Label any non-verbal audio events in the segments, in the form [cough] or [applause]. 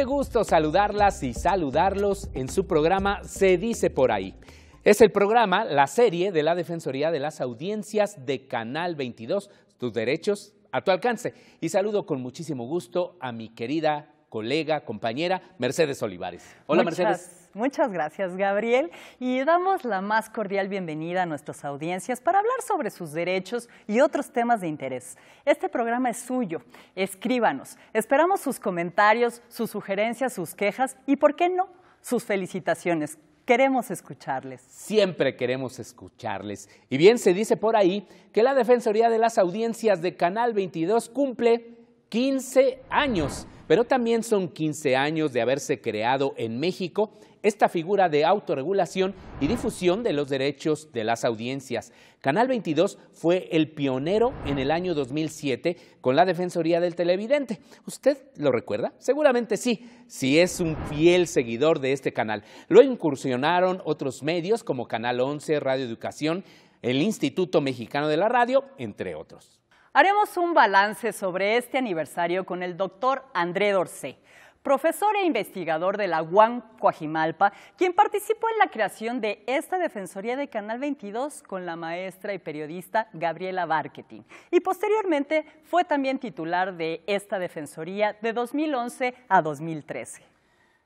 Qué gusto saludarlas y saludarlos en su programa Se dice por ahí. Es el programa, la serie de la Defensoría de las Audiencias de Canal 22, tus derechos a tu alcance. Y saludo con muchísimo gusto a mi querida colega, compañera Mercedes Olivares. Hola Mercedes. Muchas gracias, Gabriel. Y damos la más cordial bienvenida a nuestras audiencias para hablar sobre sus derechos y otros temas de interés. Este programa es suyo. Escríbanos. Esperamos sus comentarios, sus sugerencias, sus quejas y, ¿por qué no?, sus felicitaciones. Queremos escucharles. Siempre queremos escucharles. Y bien, se dice por ahí que la Defensoría de las Audiencias de Canal 22 cumple 15 años, pero también son 15 años de haberse creado en México esta figura de autorregulación y difusión de los derechos de las audiencias. Canal 22 fue el pionero en el año 2007 con la Defensoría del Televidente. ¿Usted lo recuerda? Seguramente sí, si es un fiel seguidor de este canal. Lo incursionaron otros medios como Canal 11, Radio Educación, el Instituto Mexicano de la Radio, entre otros. Haremos un balance sobre este aniversario con el doctor André Dorcé profesor e investigador de la UAM Coajimalpa, quien participó en la creación de esta Defensoría de Canal 22 con la maestra y periodista Gabriela Barketing, Y posteriormente fue también titular de esta Defensoría de 2011 a 2013.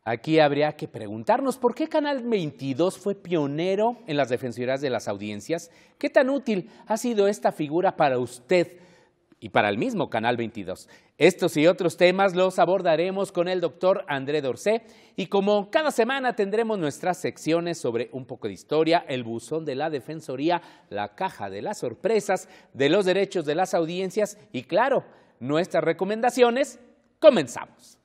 Aquí habría que preguntarnos por qué Canal 22 fue pionero en las defensorías de las audiencias. ¿Qué tan útil ha sido esta figura para usted? y para el mismo Canal 22. Estos y otros temas los abordaremos con el doctor André Dorcé y como cada semana tendremos nuestras secciones sobre un poco de historia, el buzón de la Defensoría, la caja de las sorpresas, de los derechos de las audiencias y claro, nuestras recomendaciones. Comenzamos.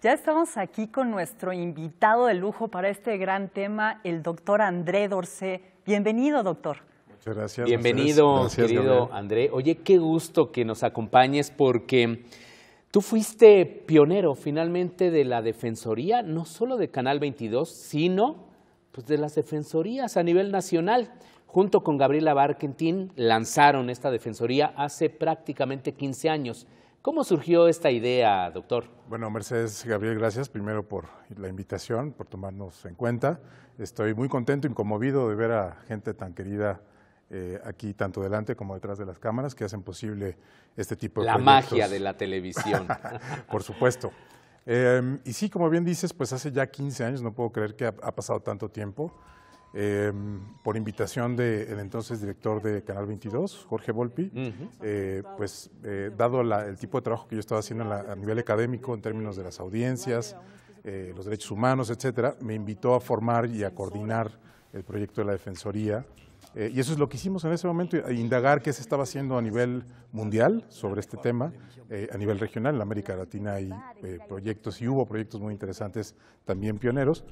Ya estamos aquí con nuestro invitado de lujo para este gran tema, el doctor André Dorcé. Bienvenido, doctor gracias. Bienvenido, querido André. Oye, qué gusto que nos acompañes porque tú fuiste pionero finalmente de la Defensoría, no solo de Canal 22, sino pues, de las Defensorías a nivel nacional. Junto con Gabriela Barkentin lanzaron esta Defensoría hace prácticamente 15 años. ¿Cómo surgió esta idea, doctor? Bueno, Mercedes, Gabriel, gracias primero por la invitación, por tomarnos en cuenta. Estoy muy contento y conmovido de ver a gente tan querida eh, aquí tanto delante como detrás de las cámaras que hacen posible este tipo de... La magia de la televisión. [laughs] Por supuesto. Em, y sí, como bien dices, pues hace ya 15 años, no puedo creer que ha, pasado tanto tiempo, em, por invitación del entonces director de Canal 22, Jorge Volpi, eh, pues eh, dado el tipo de trabajo que yo estaba haciendo a nivel académico en términos de las audiencias, los derechos humanos, etcétera, me invitó a formar y a coordinar el proyecto de la Defensoría eh, y eso es lo que hicimos en ese momento, eh, indagar qué se estaba haciendo a nivel mundial sobre este tema, eh, a nivel regional, en América Latina hay proyectos y hubo proyectos muy interesantes, también pioneros,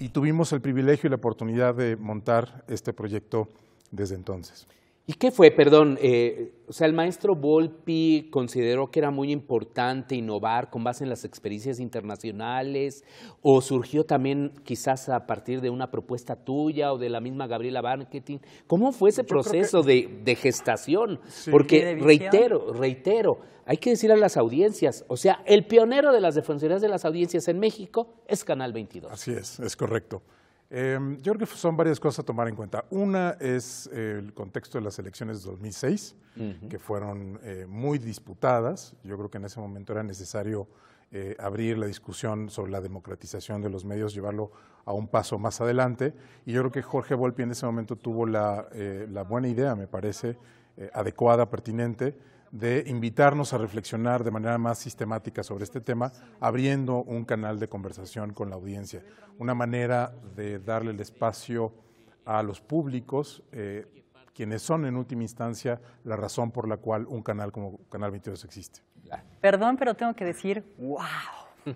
y tuvimos el privilegio y la oportunidad de montar este proyecto desde entonces. ¿Y qué fue, perdón? Eh, o sea, el maestro Volpi consideró que era muy importante innovar con base en las experiencias internacionales, o surgió también quizás a partir de una propuesta tuya o de la misma Gabriela Marketing. ¿Cómo fue ese proceso de, gestación? Porque reitero, reitero, hay que decir a las audiencias, o sea, el pionero de las defensorías de las audiencias en México es Canal 22. Así es, es correcto. Em, yo creo que son varias cosas a tomar en cuenta. Una es el contexto de las elecciones de 2006, que fueron eh, muy disputadas. Yo creo que en ese momento era necesario eh, abrir la discusión sobre la democratización de los medios, llevarlo a un paso más adelante. Y yo creo que Jorge Volpi en ese momento tuvo la eh, buena idea, me parece, adecuada, pertinente, de invitarnos a reflexionar de manera más sistemática sobre este tema, abriendo un canal de conversación con la audiencia, una manera de darle el espacio a los públicos, eh, quienes son en última instancia la razón por la cual un canal como Canal 22 existe. Perdón, pero tengo que decir, wow. [laughs]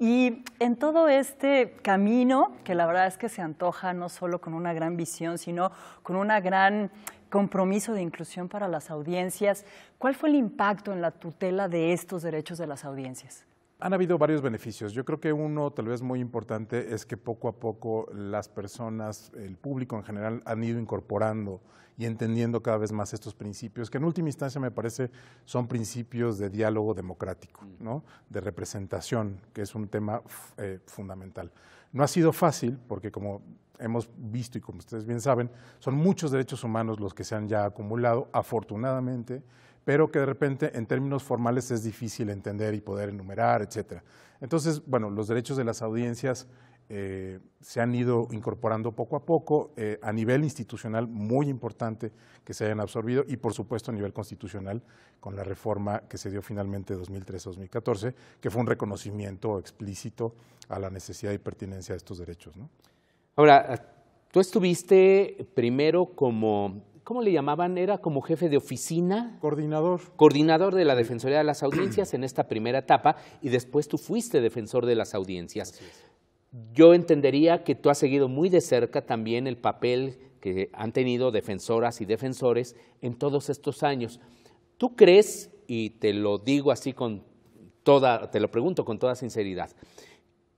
Y en todo este camino, que la verdad es que se antoja no solo con una gran visión, sino con una gran compromiso de inclusión para las audiencias. ¿Cuál fue el impacto en la tutela de estos derechos de las audiencias? Han habido varios beneficios. Yo creo que uno, tal vez muy importante, es que poco a poco las personas, el público en general, han ido incorporando y entendiendo cada vez más estos principios, que en última instancia me parece son principios de diálogo democrático, mm. de representación, que es un tema eh, fundamental. No ha sido fácil, porque como hemos visto y como ustedes bien saben, son muchos derechos humanos los que se han ya acumulado, afortunadamente, pero que de repente en términos formales es difícil entender y poder enumerar, etcétera. Entonces, bueno, los derechos de las audiencias eh, se han ido incorporando poco a poco, eh, a nivel institucional muy importante que se hayan absorbido y por supuesto a nivel constitucional con la reforma que se dio finalmente 2013-2014, que fue un reconocimiento explícito a la necesidad y pertinencia de estos derechos. ¿no? Ahora, tú estuviste primero como, ¿cómo le llamaban? Era como jefe de oficina. Coordinador. Coordinador de la Defensoría de las Audiencias en esta primera etapa y después tú fuiste defensor de las audiencias. Yo entendería que tú has seguido muy de cerca también el papel que han tenido defensoras y defensores en todos estos años. ¿Tú crees, y te lo digo así con toda, te lo pregunto con toda sinceridad,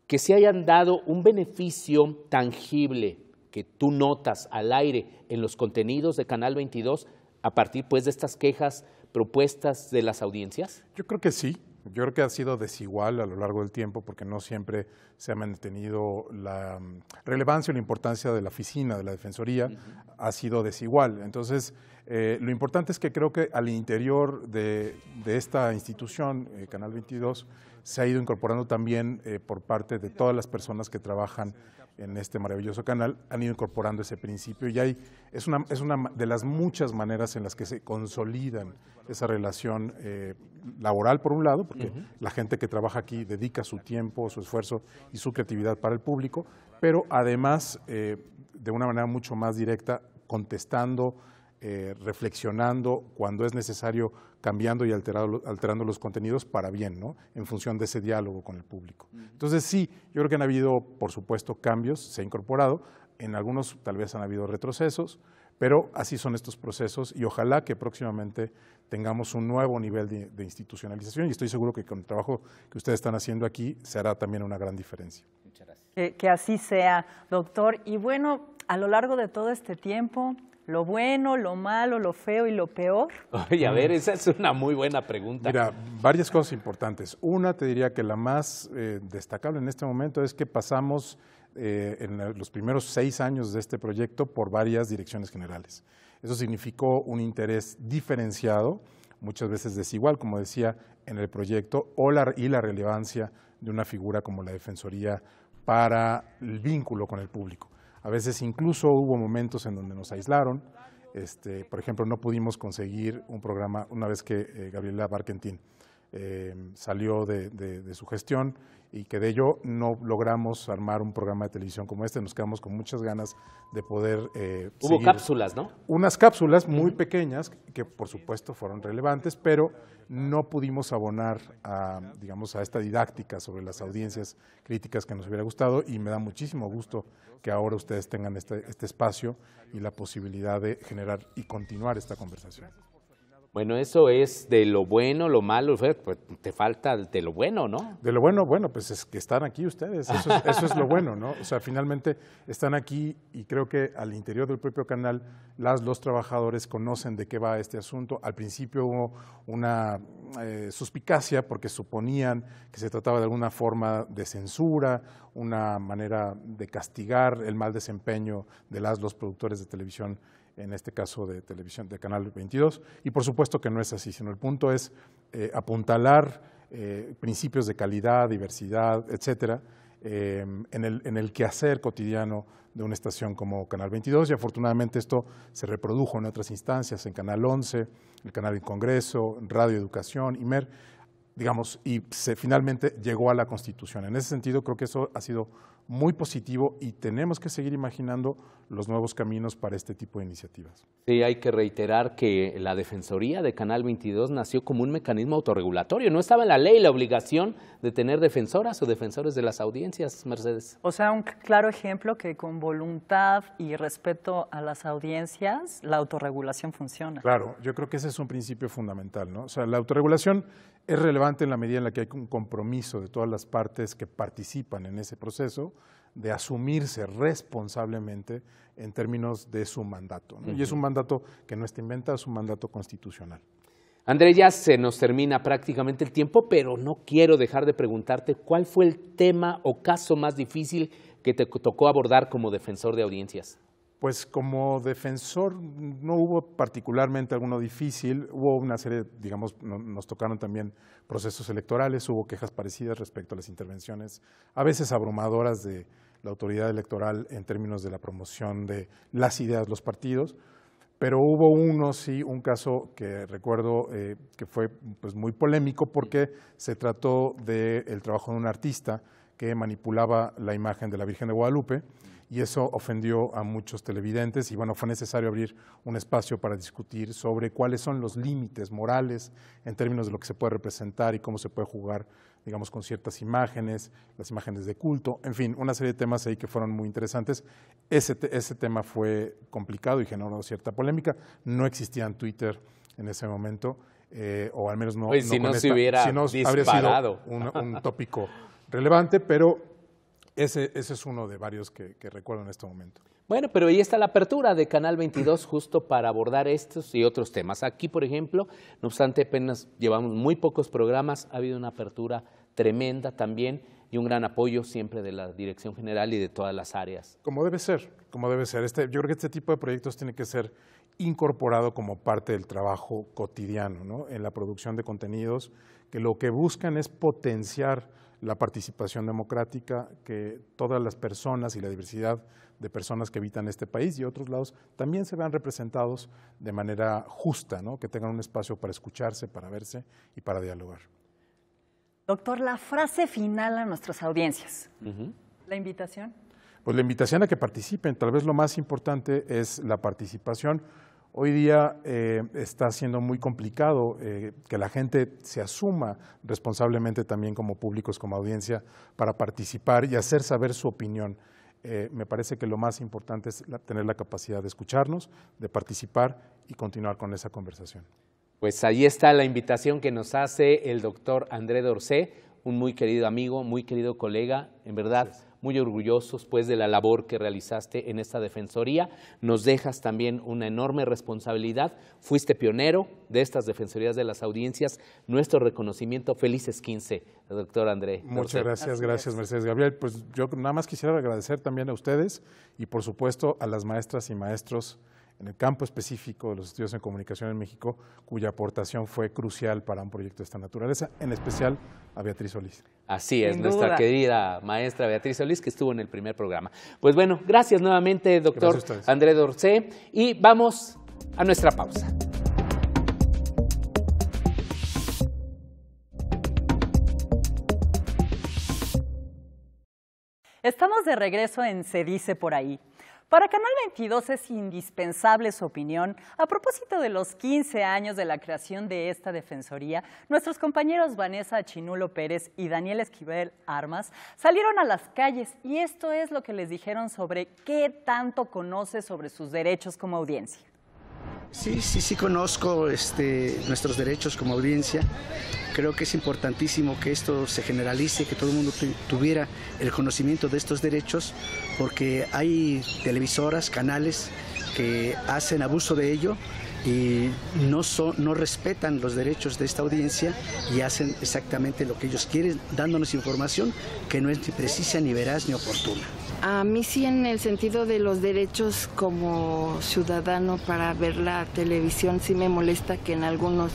que se hayan dado un beneficio tangible que tú notas al aire en los contenidos de Canal 22 a partir pues de estas quejas, propuestas de las audiencias? Yo creo que sí. Yo creo que ha sido desigual a lo largo del tiempo porque no siempre se ha mantenido la mm, relevancia o la importancia de la oficina, de la Defensoría, ha sido desigual. Entonces, eh, lo importante es que creo que al interior de, esta institución, eh, Canal 22, se ha ido incorporando también eh, por parte de todas las personas que trabajan en este maravilloso canal, han ido incorporando ese principio y hay, es, una, es una de las muchas maneras en las que se consolidan esa relación eh, laboral, por un lado, porque la gente que trabaja aquí dedica su tiempo, su esfuerzo y su creatividad para el público, pero además, eh, de una manera mucho más directa, contestando eh, reflexionando cuando es necesario, cambiando y alterando los contenidos para bien, ¿no? En función de ese diálogo con el público. Entonces sí, yo creo que han habido, por supuesto, cambios, se ha incorporado, en algunos tal vez han habido retrocesos, pero así son estos procesos y ojalá que próximamente tengamos un nuevo nivel de, institucionalización y estoy seguro que con el trabajo que ustedes están haciendo aquí se hará también una gran diferencia. Muchas gracias. que así sea, doctor. Y bueno, a lo largo de todo este tiempo, lo bueno, lo malo, lo feo y lo peor? Oye, a ver, esa es una muy buena pregunta. Mira, varias cosas importantes. Una, te diría que la más eh, destacable en este momento es que pasamos eh, en los primeros seis años de este proyecto por varias direcciones generales. Eso significó un interés diferenciado, muchas veces desigual, como decía, en el proyecto, y la relevancia de una figura como la Defensoría para el vínculo con el público. A veces incluso hubo momentos en donde nos aislaron. Este, por ejemplo, no pudimos conseguir un programa una vez que eh, Gabriela Barkentin Em, salió de, su gestión y que de ello no logramos armar un programa de televisión como este. Nos quedamos con muchas ganas de poder... Eh, Hubo cápsulas, ¿no? Unas cápsulas muy pequeñas que por supuesto fueron relevantes, pero no pudimos abonar a, digamos, a esta didáctica sobre las audiencias críticas que nos hubiera gustado y me da muchísimo gusto que ahora ustedes tengan este, este espacio y la posibilidad de generar y continuar esta conversación. Bueno, eso es de lo bueno, lo malo, pues, pues te falta de lo bueno, ¿no? De lo bueno, bueno, pues es que están aquí ustedes, eso es, lo bueno, ¿no? O sea, finalmente están aquí y creo que al interior del propio canal las, los trabajadores conocen de qué va este asunto. Al principio hubo una eh, suspicacia porque suponían que se trataba de alguna forma de censura, una manera de castigar el mal desempeño de las, los productores de televisión en este caso de televisión, de Canal 22, y por supuesto que no es así, sino el punto es eh, apuntalar eh, principios de calidad, diversidad, etcétera, eh, en, el, en el quehacer cotidiano de una estación como Canal 22 y afortunadamente esto se reprodujo en otras instancias, en Canal 11, el Canal del Congreso, Radio Educación, IMER, digamos, y se finalmente llegó a la Constitución. En ese sentido creo que eso ha sido muy positivo y tenemos que seguir imaginando los nuevos caminos para este tipo de iniciativas. Sí, hay que reiterar que la Defensoría de Canal 22 nació como un mecanismo autorregulatorio. No estaba en la ley la obligación de tener defensoras o defensores de las audiencias, Mercedes. O sea, un claro ejemplo que con voluntad y respeto a las audiencias, la autorregulación funciona. Claro, yo creo que ese es un principio fundamental, ¿no? O sea, la autorregulación es relevante en la medida en la que hay un compromiso de todas las partes que participan en ese proceso de asumirse responsablemente en términos de su mandato. Y es un mandato que no está inventado, es un mandato constitucional. André, ya se nos termina prácticamente el tiempo, pero no quiero dejar de preguntarte cuál fue el tema o caso más difícil que te tocó abordar como defensor de audiencias pues como defensor no hubo particularmente alguno difícil, hubo una serie, digamos, nos tocaron también procesos electorales, hubo quejas parecidas respecto a las intervenciones, a veces abrumadoras de la autoridad electoral en términos de la promoción de las ideas, los partidos, pero hubo uno, sí, un caso que recuerdo eh, que fue pues, muy polémico porque se trató del trabajo de un artista que manipulaba la imagen de la Virgen de Guadalupe y eso ofendió a muchos televidentes y bueno, fue necesario abrir un espacio para discutir sobre cuáles son los límites morales en términos de lo que se puede representar y cómo se puede jugar, digamos, con ciertas imágenes, las imágenes de culto, en fin, una serie de temas ahí que fueron muy interesantes. Ese, ese tema fue complicado y generó cierta polémica. No existía en Twitter en ese momento, eh, o al menos no, si, no se hubiera si habría sido un tópico relevante, pero ese, es uno de varios que, recuerdo en este momento. Bueno, pero ahí está la apertura de Canal 22 [clears throat] justo para abordar estos y otros temas. Aquí, por ejemplo, no obstante, apenas llevamos muy pocos programas, ha habido una apertura tremenda también y un gran apoyo siempre de la Dirección General y de todas las áreas. Como debe ser, como debe ser. Este, yo creo que este tipo de proyectos tiene que ser incorporado como parte del trabajo cotidiano, ¿no? en la producción de contenidos, que lo que buscan es potenciar la participación democrática, que todas las personas y la diversidad de personas que habitan este país y otros lados también se vean representados de manera justa, ¿no? que tengan un espacio para escucharse, para verse y para dialogar. Doctor, la frase final a nuestras audiencias. La invitación. Pues la invitación a que participen, tal vez lo más importante es la participación, Hoy día eh, está siendo muy complicado eh, que la gente se asuma responsablemente también como públicos, como audiencia, para participar y hacer saber su opinión. Eh, me parece que lo más importante es tener la capacidad de escucharnos, de participar y continuar con esa conversación. Pues ahí está la invitación que nos hace el doctor André Dorcé, un muy querido amigo, muy querido colega, en verdad muy orgullosos pues de la labor que realizaste en esta defensoría. Nos dejas también una enorme responsabilidad. Fuiste pionero de estas defensorías de las audiencias. Nuestro reconocimiento. Felices 15, doctor André. Muchas gracias, gracias Mercedes Gabriel. Pues yo nada más quisiera agradecer también a ustedes y por supuesto a las maestras y maestros en el campo específico de los estudios en comunicación en México, cuya aportación fue crucial para un proyecto de esta naturaleza, en especial a Beatriz Solís. Así es, nuestra querida maestra Beatriz Solís, que estuvo en el primer programa. Pues bueno, gracias nuevamente, doctor André Dorcé, y vamos a nuestra pausa. Estamos de regreso en Se dice por ahí. Para Canal 22 es indispensable su opinión. A propósito de los 15 años de la creación de esta defensoría, nuestros compañeros Vanessa Chinulo Pérez y Daniel Esquivel Armas salieron a las calles y esto es lo que les dijeron sobre qué tanto conoce sobre sus derechos como audiencia. Sí, sí, sí conozco este, nuestros derechos como audiencia. Creo que es importantísimo que esto se generalice, que todo el mundo tuviera el conocimiento de estos derechos, porque hay televisoras, canales que hacen abuso de ello y no, no respetan los derechos de esta audiencia y hacen exactamente lo que ellos quieren, dándonos información que no es ni precisa, ni veraz, ni oportuna. A mí sí en el sentido de los derechos como ciudadano para ver la televisión sí me molesta que en algunos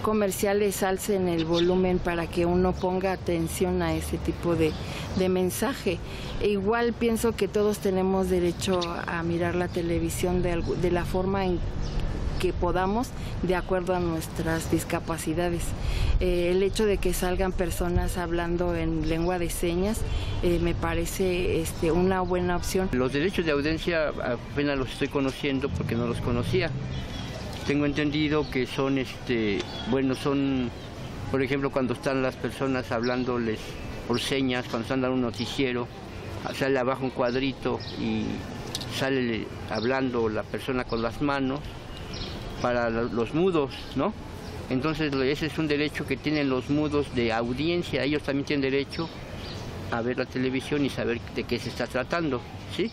comerciales alcen el volumen para que uno ponga atención a ese tipo de, de mensaje. E igual pienso que todos tenemos derecho a mirar la televisión de, de la forma en que podamos de acuerdo a nuestras discapacidades. Eh, el hecho de que salgan personas hablando en lengua de señas eh, me parece este, una buena opción. Los derechos de audiencia apenas los estoy conociendo porque no los conocía. Tengo entendido que son, este, bueno, son, por ejemplo, cuando están las personas hablándoles por señas, cuando están dando un noticiero, sale abajo un cuadrito y sale hablando la persona con las manos para los mudos, ¿no? Entonces ese es un derecho que tienen los mudos de audiencia, ellos también tienen derecho a ver la televisión y saber de qué se está tratando, ¿sí?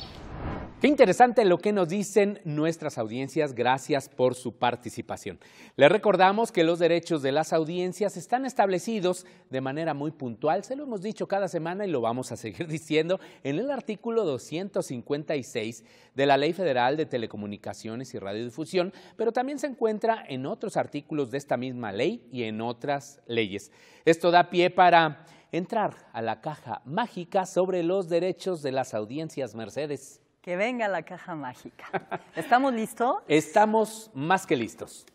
Qué interesante lo que nos dicen nuestras audiencias. Gracias por su participación. Les recordamos que los derechos de las audiencias están establecidos de manera muy puntual. Se lo hemos dicho cada semana y lo vamos a seguir [laughs] diciendo en el artículo 256 de la Ley Federal de Telecomunicaciones y Radiodifusión, pero también se encuentra en otros artículos de esta misma ley y en otras leyes. Esto da pie para entrar a la caja mágica sobre los derechos de las audiencias Mercedes. Que venga la caja mágica. [laughs] ¿Estamos listos? Estamos más que listos.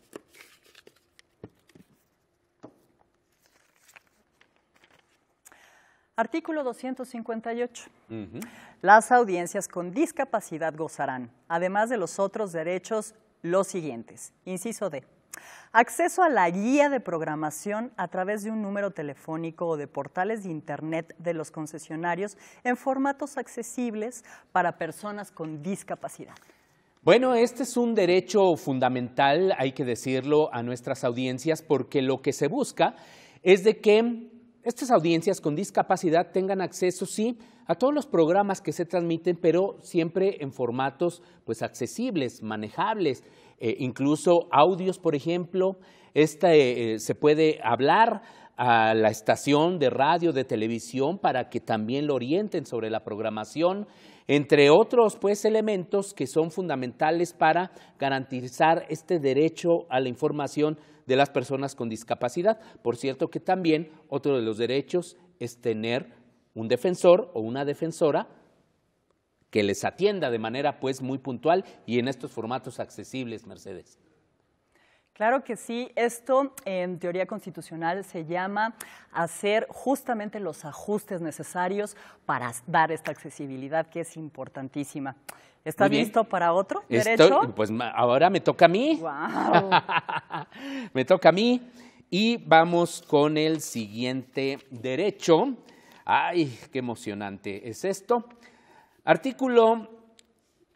Artículo 258. Las audiencias con discapacidad gozarán, además de los otros derechos, los siguientes. Inciso D Acceso a la guía de programación a través de un número telefónico o de portales de Internet de los concesionarios en formatos accesibles para personas con discapacidad. Bueno, este es un derecho fundamental, hay que decirlo, a nuestras audiencias, porque lo que se busca es de que estas audiencias con discapacidad tengan acceso, sí, a todos los programas que se transmiten, pero siempre en formatos pues, accesibles, manejables, eh, incluso audios, por ejemplo. Eh, eh, se puede hablar a la estación de radio, de televisión, para que también lo orienten sobre la programación, entre otros pues elementos que son fundamentales para garantizar este derecho a la información de las personas con discapacidad. Por cierto que también otro de los derechos es tener un defensor o una defensora que les atienda de manera pues muy puntual y en estos formatos accesibles, Mercedes. Claro que sí, esto en teoría constitucional se llama hacer justamente los ajustes necesarios para dar esta accesibilidad que es importantísima. ¿Estás listo para otro derecho? Pues ahora me toca a mí. Wow. [laughs] me toca a mí. Y vamos con el siguiente derecho. Ay, qué emocionante es esto. Artículo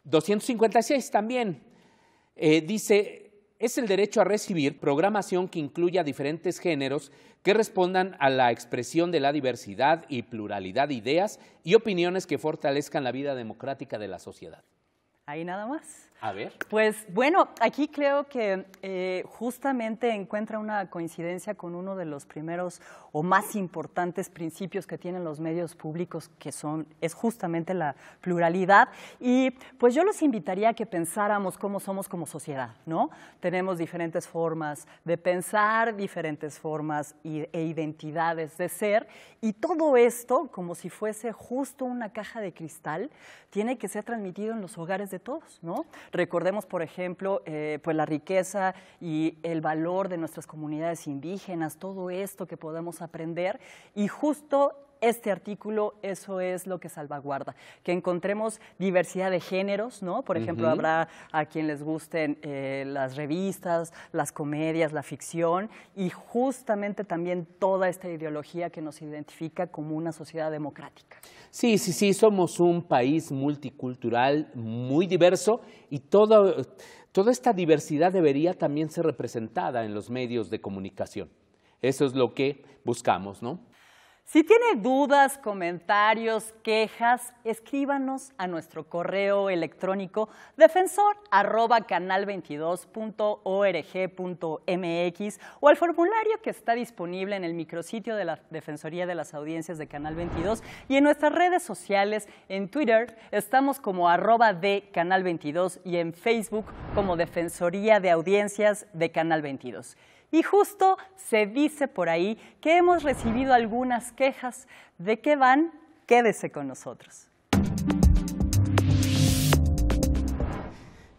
256 también eh, dice es el derecho a recibir programación que incluya diferentes géneros que respondan a la expresión de la diversidad y pluralidad de ideas y opiniones que fortalezcan la vida democrática de la sociedad. Ahí nada más. A ver. Pues bueno, aquí creo que eh, justamente encuentra una coincidencia con uno de los primeros o más importantes principios que tienen los medios públicos, que son, es justamente la pluralidad. Y pues yo los invitaría a que pensáramos cómo somos como sociedad, ¿no? Tenemos diferentes formas de pensar, diferentes formas e identidades de ser, y todo esto, como si fuese justo una caja de cristal, tiene que ser transmitido en los hogares de todos, ¿no? Recordemos, por ejemplo, eh, pues la riqueza y el valor de nuestras comunidades indígenas, todo esto que podemos aprender. Y justo este artículo eso es lo que salvaguarda, que encontremos diversidad de géneros, ¿no? Por ejemplo, habrá a quien les gusten eh, las revistas, las comedias, la ficción y justamente también toda esta ideología que nos identifica como una sociedad democrática. Sí, sí, sí, somos un país multicultural muy diverso y toda esta diversidad debería también ser representada en los medios de comunicación. Eso es lo que buscamos, ¿no? Si tiene dudas, comentarios, quejas, escríbanos a nuestro correo electrónico defensor canal22.org.mx o al formulario que está disponible en el micrositio de la Defensoría de las Audiencias de Canal 22 y en nuestras redes sociales. En Twitter estamos como arroba de Canal 22 y en Facebook como Defensoría de Audiencias de Canal 22. Y justo se dice por ahí que hemos recibido algunas quejas. ¿De qué van? Quédese con nosotros.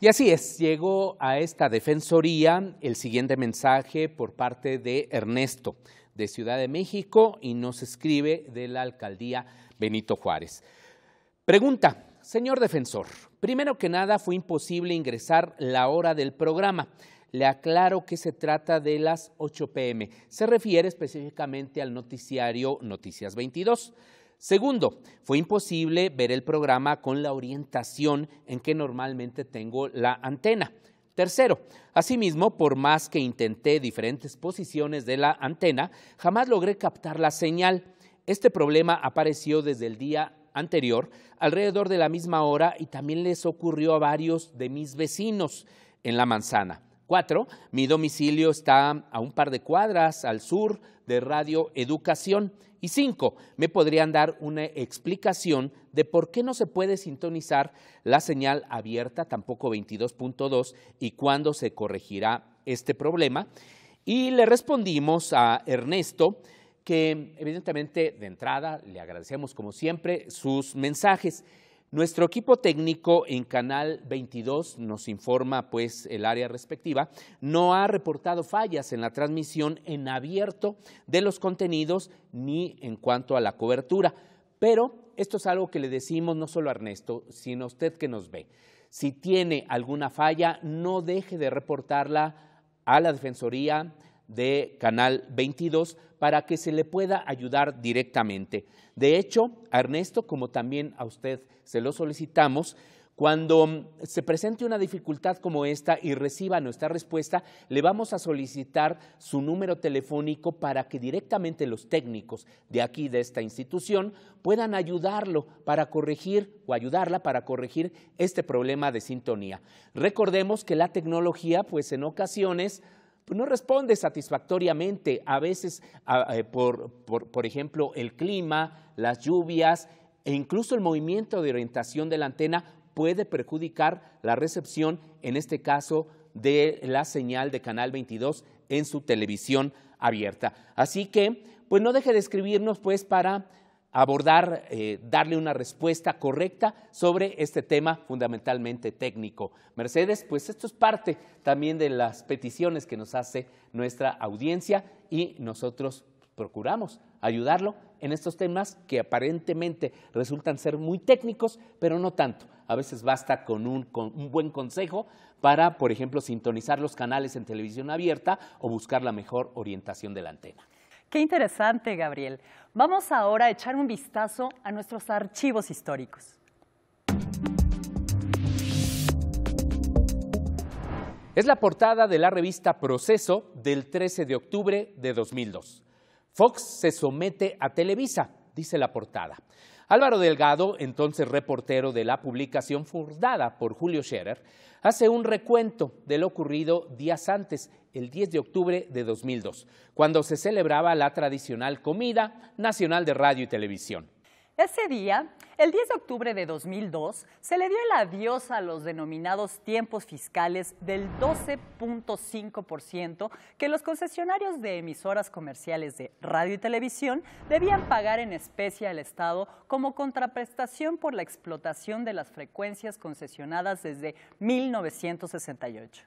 Y así es, llegó a esta defensoría el siguiente mensaje por parte de Ernesto de Ciudad de México y nos escribe de la alcaldía Benito Juárez. Pregunta, señor defensor, primero que nada fue imposible ingresar la hora del programa le aclaro que se trata de las 8 pm. Se refiere específicamente al noticiario Noticias 22. Segundo, fue imposible ver el programa con la orientación en que normalmente tengo la antena. Tercero, asimismo, por más que intenté diferentes posiciones de la antena, jamás logré captar la señal. Este problema apareció desde el día anterior, alrededor de la misma hora, y también les ocurrió a varios de mis vecinos en la manzana. Cuatro, mi domicilio está a un par de cuadras al sur de Radio Educación. Y cinco, me podrían dar una explicación de por qué no se puede sintonizar la señal abierta, tampoco 22.2, y cuándo se corregirá este problema. Y le respondimos a Ernesto que evidentemente de entrada le agradecemos como siempre sus mensajes nuestro equipo técnico en Canal 22 nos informa, pues, el área respectiva, no ha reportado fallas en la transmisión en abierto de los contenidos ni en cuanto a la cobertura. Pero esto es algo que le decimos no solo a Ernesto, sino a usted que nos ve. Si tiene alguna falla, no deje de reportarla a la Defensoría, de Canal 22 para que se le pueda ayudar directamente. De hecho, a Ernesto, como también a usted se lo solicitamos, cuando mm, se presente una dificultad como esta y reciba nuestra respuesta, le vamos a solicitar su número telefónico para que directamente los técnicos de aquí, de esta institución, puedan ayudarlo para corregir o ayudarla para corregir este problema de sintonía. Recordemos que la tecnología, pues en ocasiones pues, no responde satisfactoriamente. A veces, eh, por, por, por ejemplo, el clima, las lluvias e incluso el movimiento de orientación de la antena puede perjudicar la recepción, en este caso, de la señal de Canal 22 en su televisión abierta. Así que, pues no deje de escribirnos, pues, para abordar, eh, darle una respuesta correcta sobre este tema fundamentalmente técnico. Mercedes, pues esto es parte también de las peticiones que nos hace nuestra audiencia y nosotros procuramos ayudarlo en estos temas que aparentemente resultan ser muy técnicos, pero no tanto. A veces basta con un, con un, buen consejo para, por ejemplo, sintonizar los canales en televisión abierta o buscar la mejor orientación de la antena. Qué interesante, Gabriel. Vamos ahora a echar un vistazo a nuestros archivos históricos. Es la portada de la revista Proceso del 13 de octubre de 2002. Fox se somete a Televisa, dice la portada. Álvaro Delgado, entonces reportero de la publicación fundada por Julio Scherer, hace un recuento de lo ocurrido días antes, el 10 de octubre de 2002, cuando se celebraba la tradicional comida nacional de radio y televisión. Ese día, el 10 de octubre de 2002, se le dio el adiós a los denominados tiempos fiscales del 12.5% que los concesionarios de emisoras comerciales de radio y televisión debían pagar en especie al Estado como contraprestación por la explotación de las frecuencias concesionadas desde 1968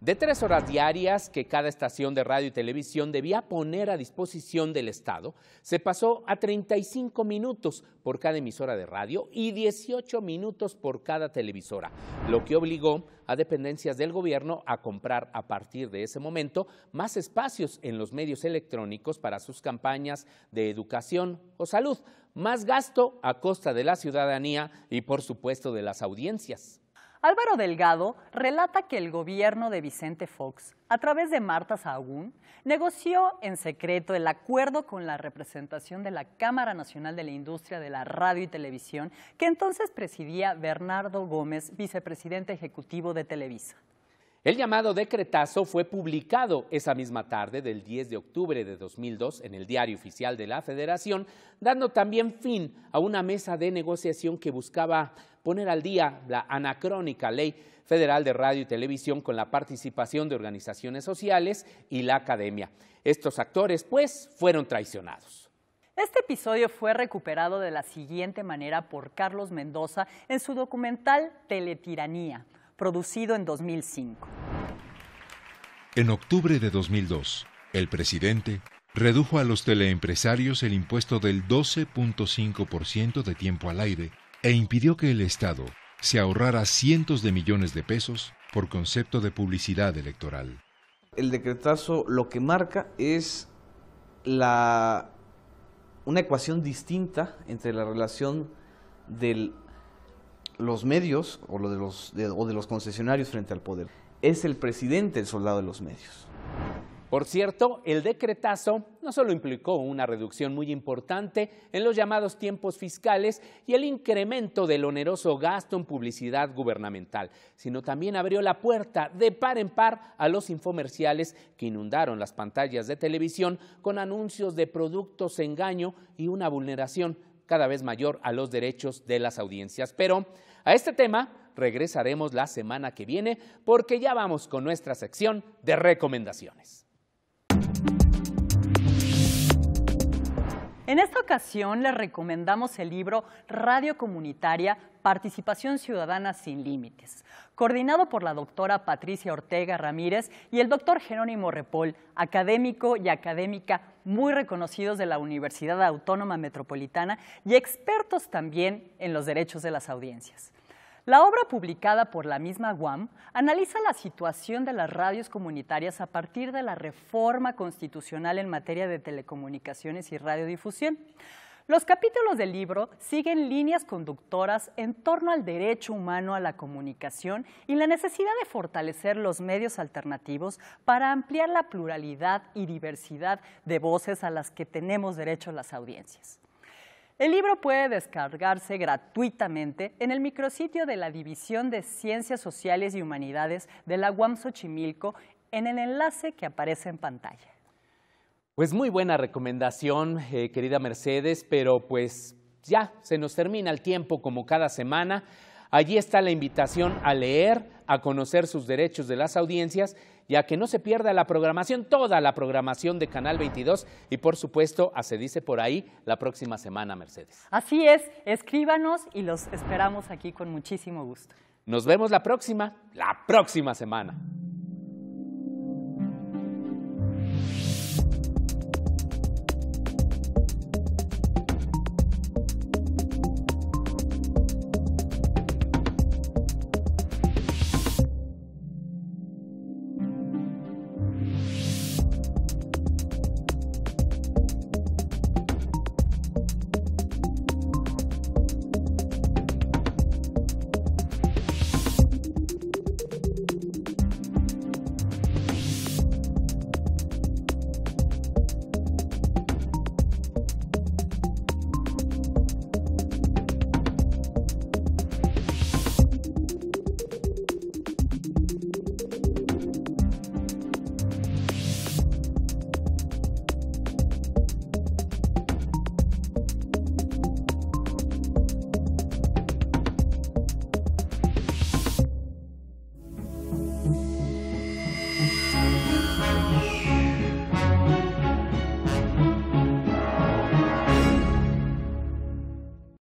de tres horas diarias que cada estación de radio y televisión debía poner a disposición del Estado, se pasó a 35 minutos por cada emisora de radio y 18 minutos por cada televisora, lo que obligó a dependencias del gobierno a comprar a partir de ese momento más espacios en los medios electrónicos para sus campañas de educación o salud, más gasto a costa de la ciudadanía y por supuesto de las audiencias. Álvaro Delgado relata que el gobierno de Vicente Fox, a través de Marta Sahagún, negoció en secreto el acuerdo con la representación de la Cámara Nacional de la Industria de la Radio y Televisión, que entonces presidía Bernardo Gómez, vicepresidente ejecutivo de Televisa. El llamado decretazo fue publicado esa misma tarde del 10 de octubre de 2002 en el Diario Oficial de la Federación, dando también fin a una mesa de negociación que buscaba poner al día la anacrónica ley federal de radio y televisión con la participación de organizaciones sociales y la academia. Estos actores, pues, fueron traicionados. Este episodio fue recuperado de la siguiente manera por Carlos Mendoza en su documental Teletiranía, producido en 2005. En octubre de 2002, el presidente redujo a los teleempresarios el impuesto del 12.5% de tiempo al aire e impidió que el Estado se ahorrara cientos de millones de pesos por concepto de publicidad electoral. El decretazo lo que marca es la, una ecuación distinta entre la relación del los medios o, de los, de los concesionarios frente al poder. Es el presidente el soldado de los medios. Por cierto, el decretazo no solo implicó una reducción muy importante en los llamados tiempos fiscales y el incremento del oneroso gasto en publicidad gubernamental, sino también abrió la puerta de par en par a los infomerciales que inundaron las pantallas de televisión con anuncios de productos engaño y una vulneración cada vez mayor a los derechos de las audiencias. Pero a este tema regresaremos la semana que viene porque ya vamos con nuestra sección de recomendaciones. En esta ocasión les recomendamos el libro Radio Comunitaria Participación Ciudadana Sin Límites, coordinado por la doctora Patricia Ortega Ramírez y el doctor Jerónimo Repol, académico y académica muy reconocidos de la Universidad Autónoma Metropolitana y expertos también en los derechos de las audiencias. La obra publicada por la misma UAM analiza la situación de las radios comunitarias a partir de la reforma constitucional en materia de telecomunicaciones y radiodifusión. Los capítulos del libro siguen líneas conductoras en torno al derecho humano a la comunicación y la necesidad de fortalecer los medios alternativos para ampliar la pluralidad y diversidad de voces a las que tenemos derecho las audiencias. El libro puede descargarse gratuitamente en el micrositio de la División de Ciencias Sociales y Humanidades de la UAM Xochimilco en el enlace que aparece en pantalla. Pues muy buena recomendación, eh, querida Mercedes, pero pues ya se nos termina el tiempo como cada semana. Allí está la invitación a leer, a conocer sus derechos de las audiencias ya que no se pierda la programación, toda la programación de Canal 22 y por supuesto, a se dice por ahí, la próxima semana, Mercedes. Así es, escríbanos y los esperamos aquí con muchísimo gusto. Nos vemos la próxima, la próxima semana.